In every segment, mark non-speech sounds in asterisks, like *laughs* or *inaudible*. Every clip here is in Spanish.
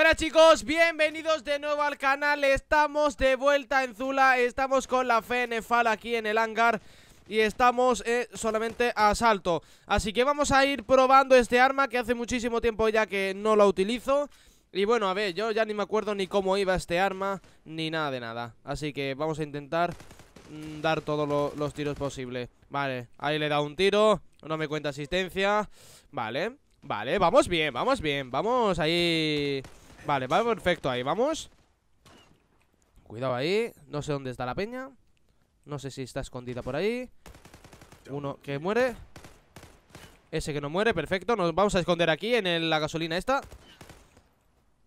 Hola chicos, bienvenidos de nuevo al canal, estamos de vuelta en Zula, estamos con la FNFAL aquí en el hangar y estamos eh, solamente a salto Así que vamos a ir probando este arma que hace muchísimo tiempo ya que no la utilizo Y bueno, a ver, yo ya ni me acuerdo ni cómo iba este arma, ni nada de nada Así que vamos a intentar mm, dar todos los tiros posibles Vale, ahí le da un tiro, no me cuenta asistencia Vale, vale, vamos bien, vamos bien, vamos ahí... Vale, va perfecto ahí, vamos Cuidado ahí No sé dónde está la peña No sé si está escondida por ahí Uno que muere Ese que no muere, perfecto Nos vamos a esconder aquí en la gasolina esta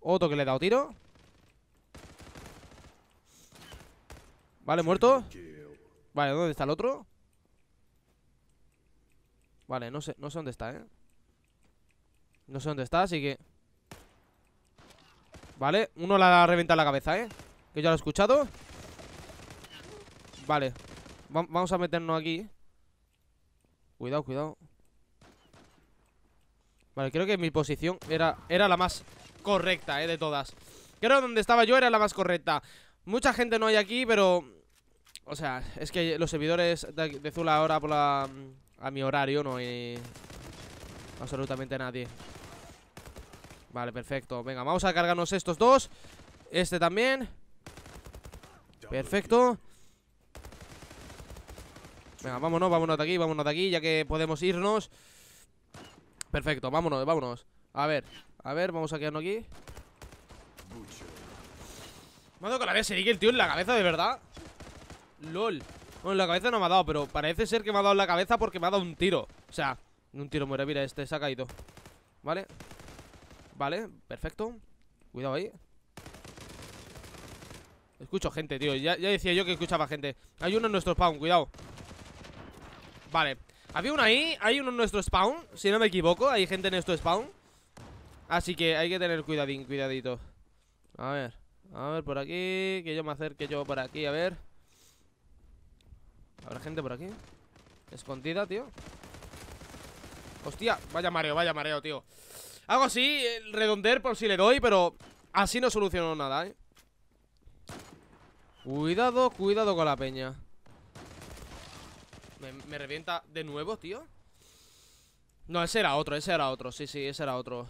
Otro que le he dado tiro Vale, muerto Vale, ¿dónde está el otro? Vale, no sé, no sé dónde está, ¿eh? No sé dónde está, así que... Vale, uno la ha reventado la cabeza, ¿eh? Que ya lo he escuchado Vale Vamos a meternos aquí Cuidado, cuidado Vale, creo que mi posición era, era la más correcta, ¿eh? De todas Creo donde estaba yo era la más correcta Mucha gente no hay aquí, pero... O sea, es que los servidores de, de Zula ahora por la... A mi horario no hay absolutamente nadie Vale, perfecto Venga, vamos a cargarnos estos dos Este también Perfecto Venga, vámonos, vámonos de aquí, vámonos de aquí Ya que podemos irnos Perfecto, vámonos, vámonos A ver, a ver, vamos a quedarnos aquí mando ha dado con la vez el tío en la cabeza, de verdad LOL Bueno, en la cabeza no me ha dado, pero parece ser que me ha dado en la cabeza Porque me ha dado un tiro O sea, un tiro muere, mira, este se ha caído Vale Vale, perfecto Cuidado ahí Escucho gente, tío ya, ya, decía yo que escuchaba gente Hay uno en nuestro spawn, cuidado Vale Había uno ahí, hay uno en nuestro spawn Si no me equivoco, hay gente en nuestro spawn Así que hay que tener cuidadín, cuidadito A ver A ver por aquí, que yo me acerque yo por aquí A ver ¿Habrá gente por aquí? Escondida, tío Hostia, vaya mareo, vaya mareo, tío Hago así, redonder por si le doy, pero así no soluciono nada, ¿eh? Cuidado, cuidado con la peña. Me, revienta de nuevo, tío. No, ese era otro, ese era otro. Sí, sí, ese era otro.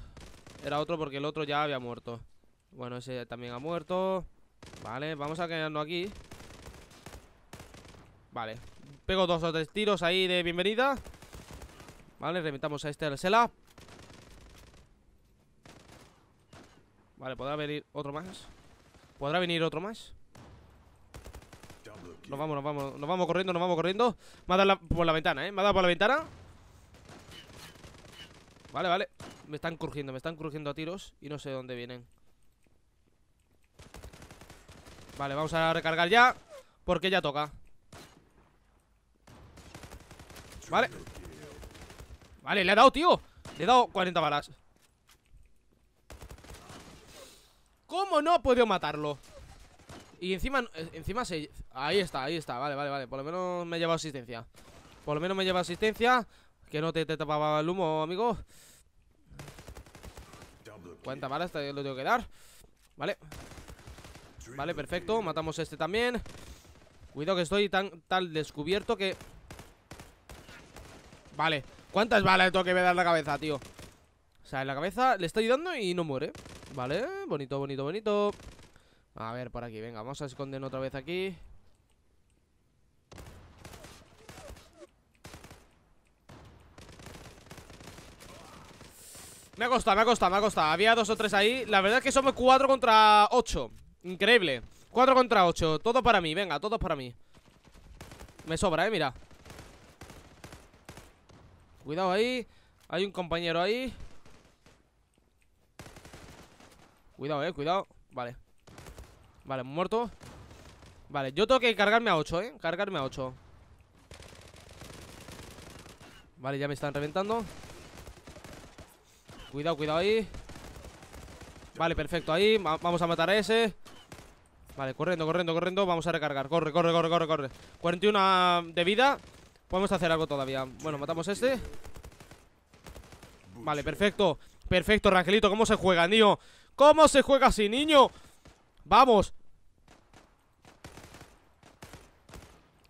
Era otro porque el otro ya había muerto. Bueno, ese también ha muerto. Vale, vamos a quedarnos aquí. Vale. Pego dos o tres tiros ahí de bienvenida. Vale, reventamos a este al Sela. Vale, podrá venir otro más Podrá venir otro más Nos vamos, nos vamos Nos vamos corriendo, nos vamos corriendo Me ha dado por la ventana, eh Me ha dado por la ventana Vale, vale Me están crujiendo, me están crujiendo a tiros Y no sé dónde vienen Vale, vamos a recargar ya Porque ya toca Vale Vale, le ha dado, tío Le he dado 40 balas ¿Cómo no ha podido matarlo? Y encima, encima se... Ahí está, ahí está, vale, vale, vale Por lo menos me lleva asistencia Por lo menos me lleva asistencia Que no te, tapaba el humo, amigo Cuántas balas, te lo tengo que dar Vale Vale, perfecto, matamos este también Cuidado que estoy tan tal descubierto que... Vale ¿Cuántas balas tengo que dar en la cabeza, tío? O sea, en la cabeza le estoy dando y no muere Vale, bonito, bonito, bonito A ver, por aquí, venga, vamos a esconder otra vez aquí Me ha costado, me ha costado, me ha costado Había dos o tres ahí La verdad es que somos cuatro contra ocho Increíble Cuatro contra ocho Todo para mí, venga, todo para mí Me sobra, eh, mira Cuidado ahí Hay un compañero ahí Cuidado, eh, cuidado Vale Vale, muerto Vale, yo tengo que cargarme a 8, eh Cargarme a 8 Vale, ya me están reventando Cuidado, cuidado ahí Vale, perfecto, ahí Vamos a matar a ese Vale, corriendo, corriendo, corriendo Vamos a recargar Corre, corre, corre, corre, corre 41 de vida Podemos hacer algo todavía Bueno, matamos a este Vale, perfecto Perfecto, Rangelito, ¿cómo se juega, tío? ¿Cómo se juega así, niño? Vamos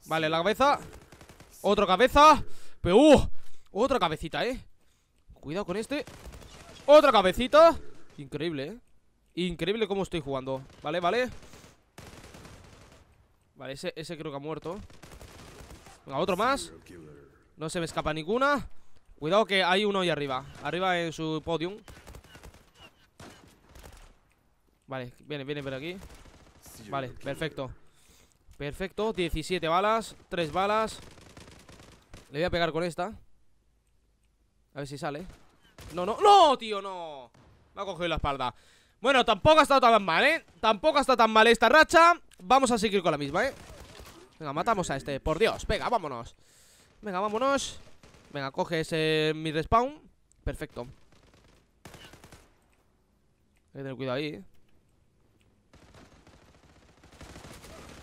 Vale, la cabeza Otra cabeza Pero, uh, otra cabecita, eh Cuidado con este Otra cabecita Increíble, eh Increíble cómo estoy jugando Vale, vale Vale, ese, ese creo que ha muerto Venga, otro más No se me escapa ninguna Cuidado que hay uno ahí arriba Arriba en su podium Vale, viene, viene por aquí Vale, perfecto Perfecto, 17 balas 3 balas Le voy a pegar con esta A ver si sale No, no, no, tío, no Me ha cogido la espalda Bueno, tampoco ha estado tan mal, ¿eh? Tampoco ha estado tan mal esta racha Vamos a seguir con la misma, ¿eh? Venga, matamos a este, por Dios pega, vámonos Venga, vámonos Venga, coge ese mi respawn Perfecto Hay que tener cuidado ahí, ¿eh?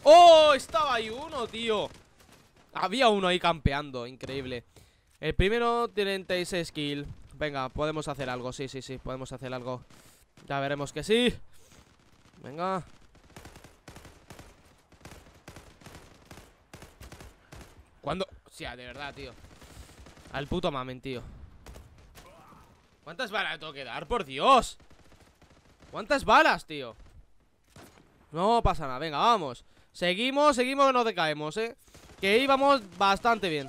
¡Oh! Estaba ahí uno, tío Había uno ahí campeando, increíble El primero, tiene 36 skill. Venga, podemos hacer algo, sí, sí, sí Podemos hacer algo Ya veremos que sí Venga ¿Cuándo? sea, de verdad, tío Al puto mamen, tío ¿Cuántas balas tengo que dar? ¡Por Dios! ¿Cuántas balas, tío? No pasa nada, venga, vamos Seguimos, seguimos que nos decaemos, eh Que íbamos bastante bien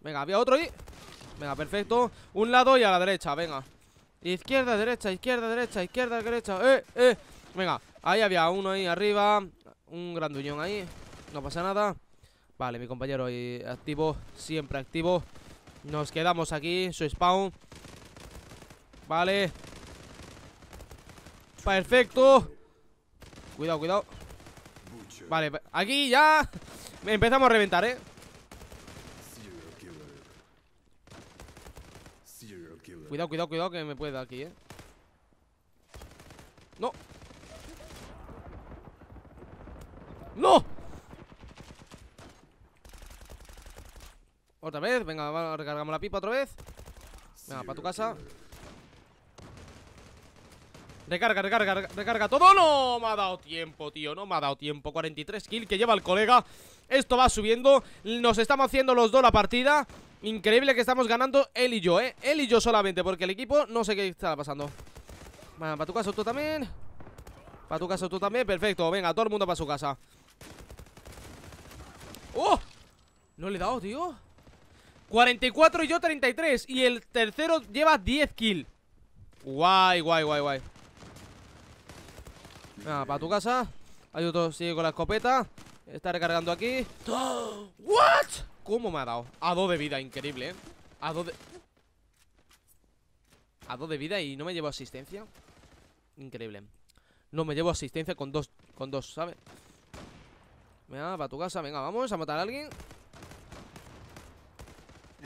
Venga, había otro ahí Venga, perfecto Un lado y a la derecha, venga Izquierda, derecha, izquierda, derecha, izquierda, derecha Eh, eh Venga, ahí había uno ahí arriba Un granduñón ahí No pasa nada Vale, mi compañero ahí activo Siempre activo Nos quedamos aquí, su spawn Vale Perfecto Cuidado, cuidado Vale, aquí ya Empezamos a reventar, eh Cuidado, cuidado, cuidado Que me puede aquí, eh No ¡No! Otra vez, venga, recargamos la pipa otra vez Venga, para tu casa Recarga, recarga, recarga todo No me ha dado tiempo, tío, no me ha dado tiempo 43 kill que lleva el colega Esto va subiendo, nos estamos haciendo los dos la partida Increíble que estamos ganando él y yo, eh Él y yo solamente, porque el equipo no sé qué está pasando Para tu caso tú también Para tu caso tú también, perfecto Venga, todo el mundo para su casa ¡Oh! No le he dado, tío 44 y yo 33 Y el tercero lleva 10 kill. Guay, guay, guay, guay Venga, para tu casa. hay otro sigue con la escopeta. Está recargando aquí. ¿What? ¿Cómo me ha dado? A dos de vida, increíble, ¿eh? A dos de... A dos de vida y no me llevo asistencia. Increíble. No me llevo asistencia con dos, con dos, ¿sabes? Venga, para tu casa, venga, vamos a matar a alguien.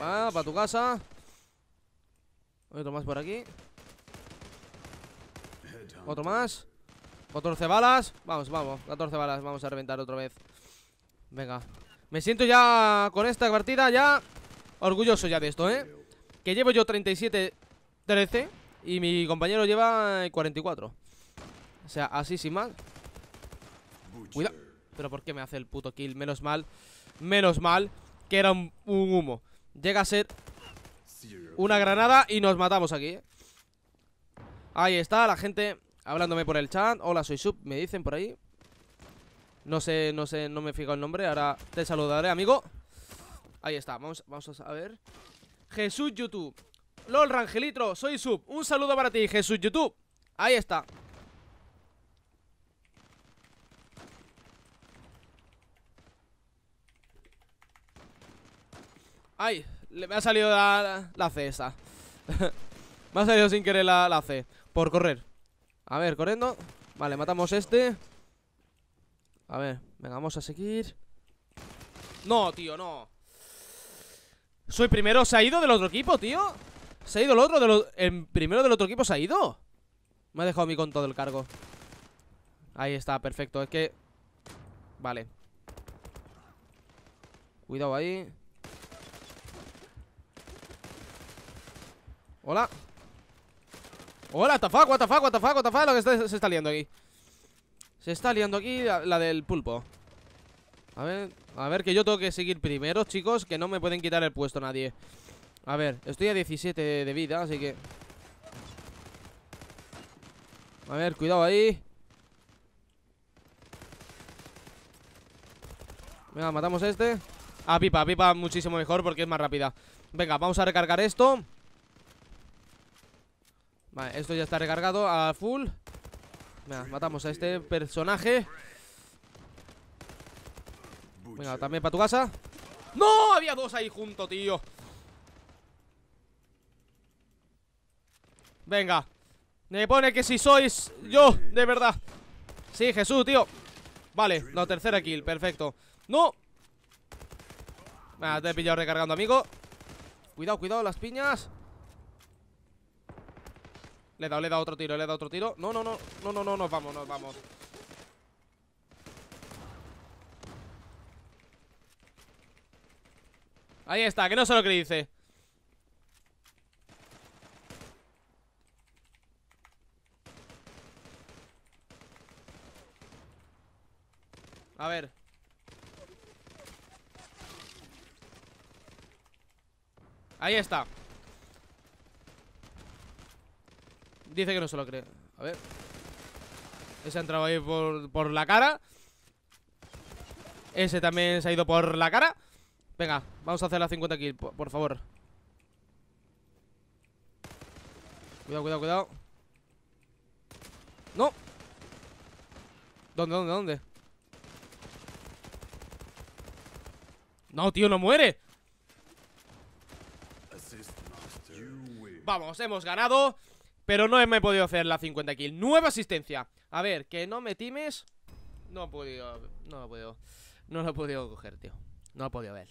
Va, para tu casa. Otro más por aquí. Otro más. 14 balas Vamos, vamos, 14 balas Vamos a reventar otra vez Venga Me siento ya con esta partida ya Orgulloso ya de esto, ¿eh? Que llevo yo 37-13 Y mi compañero lleva 44 eh, O sea, así sin mal. Cuidado Pero ¿por qué me hace el puto kill? Menos mal Menos mal Que era un, un humo Llega a ser Una granada Y nos matamos aquí, ¿eh? Ahí está, la gente Hablándome por el chat. Hola, soy Sub, me dicen por ahí. No sé, no sé, no me he fijado el nombre. Ahora te saludaré, amigo. Ahí está, vamos, a ver. Jesús YouTube. LOL Rangelitro, soy Sub. Un saludo para ti, Jesús YouTube. Ahí está. Ay, me ha salido la, C esa. *laughs* me ha salido sin querer la, la C. Por correr. A ver, corriendo Vale, matamos este A ver, venga, vamos a seguir No, tío, no Soy primero, se ha ido del otro equipo, tío Se ha ido el otro de El primero del otro equipo se ha ido Me ha dejado mí con todo el cargo Ahí está, perfecto, es que Vale Cuidado ahí Hola Hola, WTF, WTF, WTF, WTF Lo que se está liando aquí Se está liando aquí la, del pulpo A ver, a ver que yo tengo que seguir primero, chicos Que no me pueden quitar el puesto nadie A ver, estoy a 17 de vida, así que A ver, cuidado ahí Venga, matamos este Ah, pipa, pipa muchísimo mejor porque es más rápida Venga, vamos a recargar esto Vale, esto ya está recargado a full Venga, matamos a este personaje Venga, también para tu casa ¡No! Había dos ahí junto, tío Venga Me pone que si sois yo, de verdad Sí, Jesús, tío Vale, la tercera kill, perfecto ¡No! Venga, ah, te he pillado recargando, amigo Cuidado, cuidado, las piñas le he dado, otro tiro, le he dado otro tiro No, no, no, no, no, no, nos vamos, nos vamos Ahí está, que no sé lo que dice A ver Ahí está Dice que no se lo cree. A ver. Ese ha entrado ahí por, la cara. Ese también se ha ido por la cara. Venga, vamos a hacer la 50 kills, por, por favor. Cuidado, cuidado, cuidado. ¡No! ¿Dónde, dónde, dónde? No, tío, no muere. Vamos, hemos ganado. Pero no me he podido hacer la 50 kill Nueva asistencia A ver, que no me times No he podido No lo he podido No lo he podido coger, tío No lo podido ver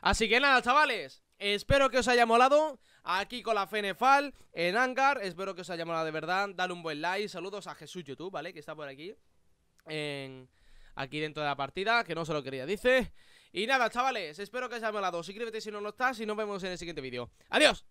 Así que nada, chavales Espero que os haya molado Aquí con la Fenefal En Angar Espero que os haya molado de verdad Dale un buen like Saludos a Jesús YouTube, ¿vale? Que está por aquí Aquí dentro de la partida Que no se lo quería, dice Y nada, chavales Espero que os haya molado Suscríbete si no lo estás Y nos vemos en el siguiente vídeo ¡Adiós!